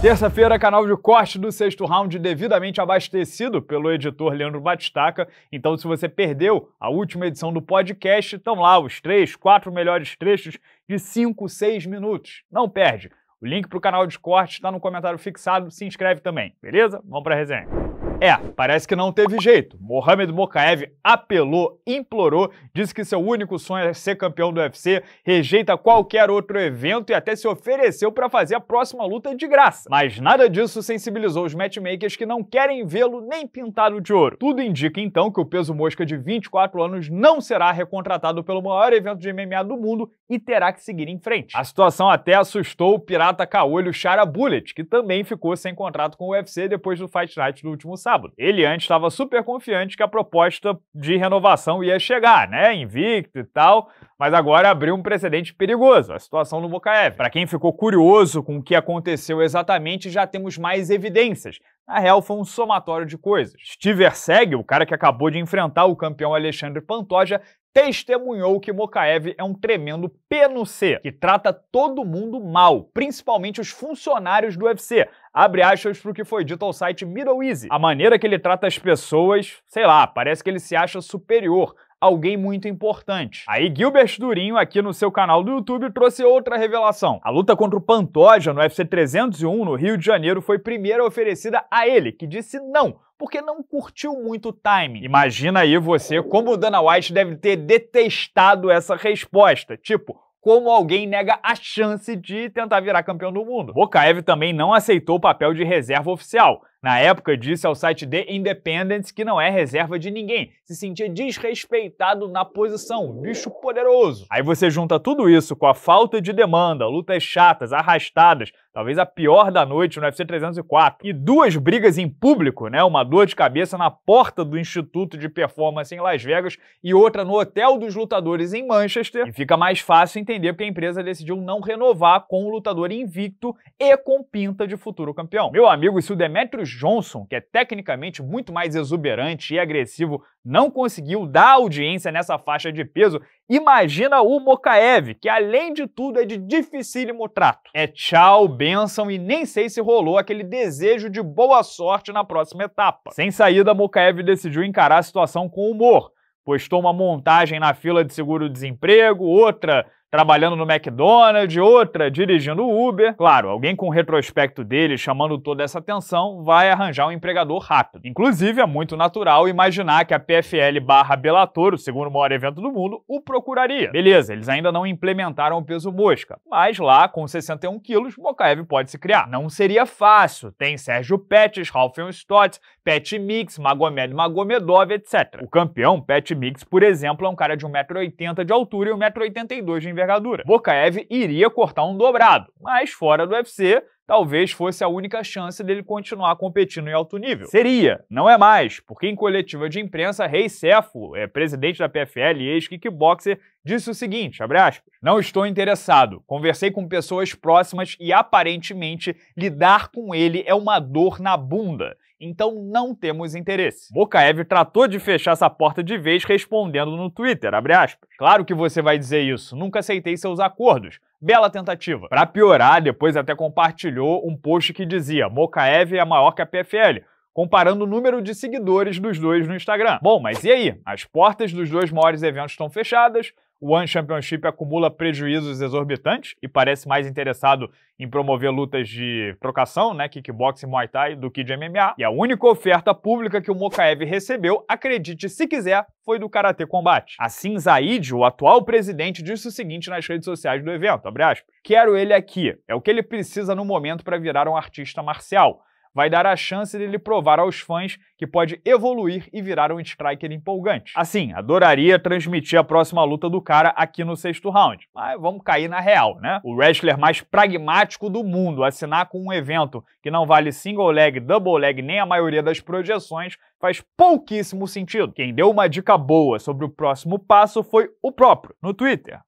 Terça-feira, canal de corte do sexto round devidamente abastecido pelo editor Leandro Batistaca. Então, se você perdeu a última edição do podcast, estão lá os três, quatro melhores trechos de cinco, seis minutos. Não perde. O link para o canal de corte está no comentário fixado. Se inscreve também, beleza? Vamos para a resenha. É, parece que não teve jeito. Mohamed Mokaev apelou, implorou, disse que seu único sonho é ser campeão do UFC, rejeita qualquer outro evento e até se ofereceu para fazer a próxima luta de graça. Mas nada disso sensibilizou os matchmakers que não querem vê-lo nem pintado de ouro. Tudo indica então que o peso mosca de 24 anos não será recontratado pelo maior evento de MMA do mundo e terá que seguir em frente. A situação até assustou o pirata caolho Shara Bullet, que também ficou sem contrato com o UFC depois do Fight Night do último sábado sábado. Ele antes estava super confiante que a proposta de renovação ia chegar, né? Invicto e tal, mas agora abriu um precedente perigoso, a situação no Bocaev. Para quem ficou curioso com o que aconteceu exatamente, já temos mais evidências. Na real, foi um somatório de coisas. Steve Erseg, o cara que acabou de enfrentar o campeão Alexandre Pantoja, testemunhou que Mokaev é um tremendo P no C, que trata todo mundo mal, principalmente os funcionários do UFC. Abre aspas pro que foi dito ao site Middle Easy. A maneira que ele trata as pessoas, sei lá, parece que ele se acha superior, alguém muito importante. Aí Gilbert Durinho, aqui no seu canal do YouTube, trouxe outra revelação. A luta contra o Pantoja no UFC 301 no Rio de Janeiro foi primeira oferecida a ele, que disse não porque não curtiu muito o timing. Imagina aí você como o Dana White deve ter detestado essa resposta. Tipo, como alguém nega a chance de tentar virar campeão do mundo. Bokaev também não aceitou o papel de reserva oficial. Na época, disse ao é site The Independent que não é reserva de ninguém, se sentia desrespeitado na posição, bicho poderoso. Aí você junta tudo isso com a falta de demanda, lutas chatas, arrastadas, talvez a pior da noite no UFC 304, e duas brigas em público, né? Uma dor de cabeça na porta do Instituto de Performance em Las Vegas e outra no Hotel dos Lutadores em Manchester. E fica mais fácil entender porque a empresa decidiu não renovar com o lutador invicto e com pinta de futuro campeão. Meu amigo, se o Demetrius Johnson, que é tecnicamente muito mais exuberante e agressivo, não conseguiu dar audiência nessa faixa de peso, imagina o Mokaev, que além de tudo é de dificílimo trato. É tchau, benção e nem sei se rolou aquele desejo de boa sorte na próxima etapa. Sem saída, Mokaev decidiu encarar a situação com humor postou uma montagem na fila de seguro-desemprego, outra trabalhando no McDonald's, outra dirigindo Uber. Claro, alguém com o retrospecto dele chamando toda essa atenção vai arranjar um empregador rápido. Inclusive, é muito natural imaginar que a PFL barra Bellator, o segundo maior evento do mundo, o procuraria. Beleza, eles ainda não implementaram o peso mosca, mas lá, com 61 quilos, Mokaev pode se criar. Não seria fácil. Tem Sérgio Pettis, Ralph Stott, Pet Mix, Magomed Magomedov, etc. O campeão, Pet Mix, por exemplo, é um cara de 1,80m de altura e 1,82m de envergadura. Bokaev iria cortar um dobrado, mas fora do UFC, talvez fosse a única chance dele continuar competindo em alto nível. Seria, não é mais, porque em coletiva de imprensa, Rei Cefo, é, presidente da PFL e ex-kickboxer, disse o seguinte, aspas, não estou interessado, conversei com pessoas próximas e aparentemente lidar com ele é uma dor na bunda, então não temos interesse. Bocaev tratou de fechar essa porta de vez respondendo no Twitter, aspas, claro que você vai dizer isso, nunca aceitei seus acordos, Bela tentativa. Para piorar, depois até compartilhou um post que dizia: Mocaev é maior que a PFL comparando o número de seguidores dos dois no Instagram. Bom, mas e aí? As portas dos dois maiores eventos estão fechadas, o One Championship acumula prejuízos exorbitantes e parece mais interessado em promover lutas de trocação, né, kickboxing, muay thai, do que de MMA. E a única oferta pública que o Mokaev recebeu, acredite se quiser, foi do Karatê Combate. Assim, Zaid, o atual presidente, disse o seguinte nas redes sociais do evento, abre aspas, Quero ele aqui, é o que ele precisa no momento para virar um artista marcial vai dar a chance dele provar aos fãs que pode evoluir e virar um striker empolgante. Assim, adoraria transmitir a próxima luta do cara aqui no sexto round, mas vamos cair na real, né? O wrestler mais pragmático do mundo assinar com um evento que não vale single leg, double leg, nem a maioria das projeções faz pouquíssimo sentido. Quem deu uma dica boa sobre o próximo passo foi o próprio, no Twitter,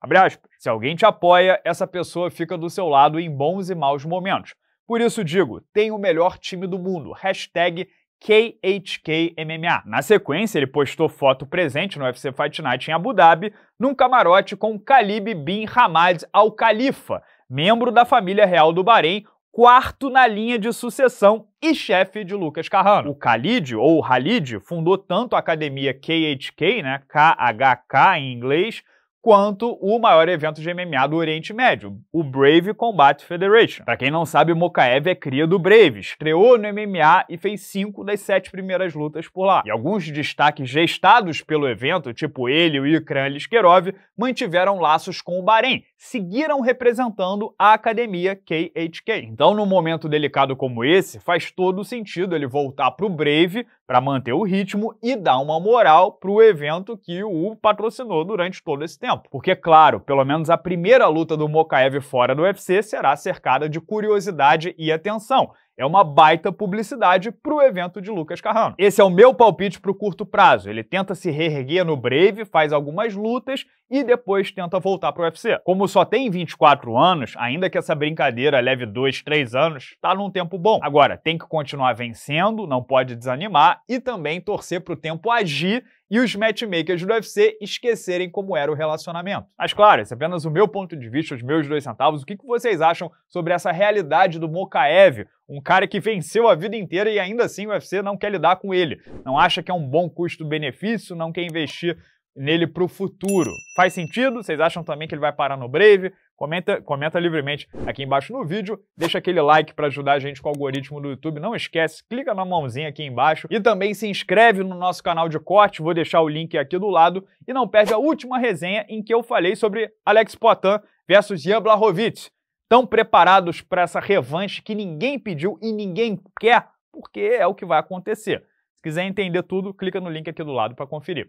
Se alguém te apoia, essa pessoa fica do seu lado em bons e maus momentos. Por isso digo, tem o melhor time do mundo. Hashtag KHKMMA. Na sequência, ele postou foto presente no UFC Fight Night em Abu Dhabi, num camarote com Khalib bin Hamad Al Khalifa, membro da família real do Bahrein, quarto na linha de sucessão e chefe de Lucas Carrano. O Khalid, ou Khalid, fundou tanto a academia KHK, né, KHK em inglês, quanto o maior evento de MMA do Oriente Médio, o Brave Combat Federation. Para quem não sabe, Mokaev é cria do Brave, estreou no MMA e fez cinco das sete primeiras lutas por lá. E alguns destaques gestados pelo evento, tipo ele e o Ikran Liskerov, mantiveram laços com o Bahrein, seguiram representando a academia KHK. Então, num momento delicado como esse, faz todo sentido ele voltar para o Brave para manter o ritmo e dar uma moral para o evento que o patrocinou durante todo esse tempo. Porque, claro, pelo menos a primeira luta do Mokaev fora do UFC será cercada de curiosidade e atenção. É uma baita publicidade para o evento de Lucas Carrano. Esse é o meu palpite para o curto prazo. Ele tenta se reerguer no Brave, faz algumas lutas e depois tenta voltar para o UFC. Como só tem 24 anos, ainda que essa brincadeira leve 2, 3 anos, tá num tempo bom. Agora, tem que continuar vencendo, não pode desanimar e também torcer para o tempo agir e os matchmakers do UFC esquecerem como era o relacionamento. Mas claro, esse é apenas o meu ponto de vista, os meus dois centavos. O que vocês acham sobre essa realidade do Mokaev, um cara que venceu a vida inteira e ainda assim o UFC não quer lidar com ele? Não acha que é um bom custo-benefício, não quer investir nele para o futuro. Faz sentido? Vocês acham também que ele vai parar no Brave? Comenta, comenta livremente aqui embaixo no vídeo, deixa aquele like para ajudar a gente com o algoritmo do YouTube. Não esquece, clica na mãozinha aqui embaixo e também se inscreve no nosso canal de corte, vou deixar o link aqui do lado e não perde a última resenha em que eu falei sobre Alex Potan versus Jan Blachowicz. Estão preparados para essa revanche que ninguém pediu e ninguém quer, porque é o que vai acontecer. Se quiser entender tudo, clica no link aqui do lado para conferir.